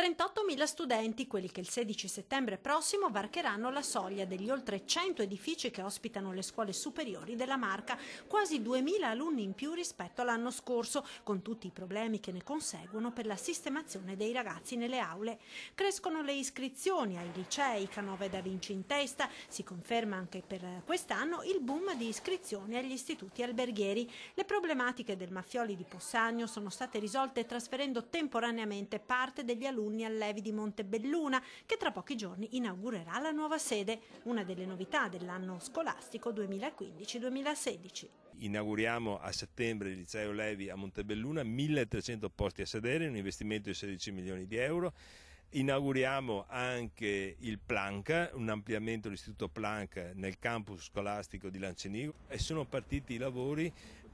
38.000 studenti, quelli che il 16 settembre prossimo varcheranno la soglia degli oltre 100 edifici che ospitano le scuole superiori della Marca, quasi 2.000 alunni in più rispetto all'anno scorso, con tutti i problemi che ne conseguono per la sistemazione dei ragazzi nelle aule. Crescono le iscrizioni ai licei, Canova e Da Vinci in testa, si conferma anche per eh, quest'anno il boom di iscrizioni agli istituti alberghieri. Le problematiche del Maffioli di Possagno sono state risolte trasferendo temporaneamente parte degli alunni alunni allevi di Montebelluna, che tra pochi giorni inaugurerà la nuova sede, una delle novità dell'anno scolastico 2015-2016. Inauguriamo a settembre il liceo Levi a Montebelluna, 1300 posti a sedere, un investimento di 16 milioni di euro. Inauguriamo anche il Planck, un ampliamento dell'istituto Planck nel campus scolastico di Lancenigo e sono partiti i lavori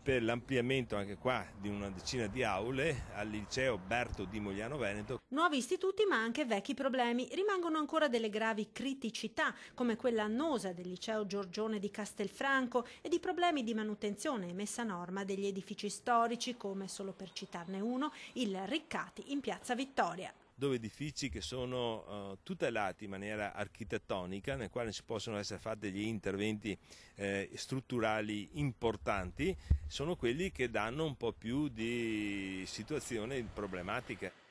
per l'ampliamento anche qua di una decina di aule al liceo Berto di Mogliano Veneto. Nuovi istituti ma anche vecchi problemi. Rimangono ancora delle gravi criticità come quella annosa del liceo Giorgione di Castelfranco e di problemi di manutenzione e messa a norma degli edifici storici come, solo per citarne uno, il Riccati in piazza Vittoria dove edifici che sono eh, tutelati in maniera architettonica, nel quale ci possono essere fatti degli interventi eh, strutturali importanti, sono quelli che danno un po' più di situazioni problematiche.